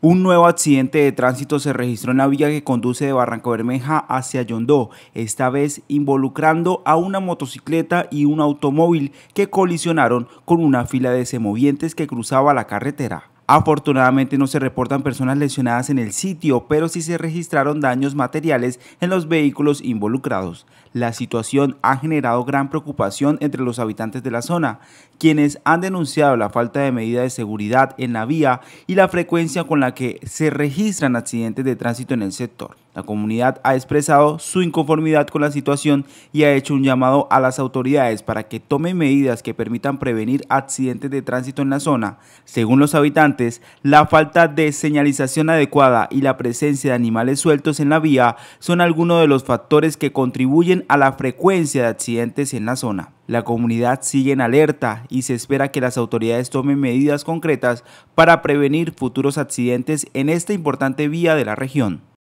Un nuevo accidente de tránsito se registró en la vía que conduce de Barranco Bermeja hacia Yondó, esta vez involucrando a una motocicleta y un automóvil que colisionaron con una fila de semovientes que cruzaba la carretera. Afortunadamente no se reportan personas lesionadas en el sitio, pero sí se registraron daños materiales en los vehículos involucrados. La situación ha generado gran preocupación entre los habitantes de la zona, quienes han denunciado la falta de medidas de seguridad en la vía y la frecuencia con la que se registran accidentes de tránsito en el sector. La comunidad ha expresado su inconformidad con la situación y ha hecho un llamado a las autoridades para que tomen medidas que permitan prevenir accidentes de tránsito en la zona. Según los habitantes, la falta de señalización adecuada y la presencia de animales sueltos en la vía son algunos de los factores que contribuyen a la frecuencia de accidentes en la zona. La comunidad sigue en alerta y se espera que las autoridades tomen medidas concretas para prevenir futuros accidentes en esta importante vía de la región.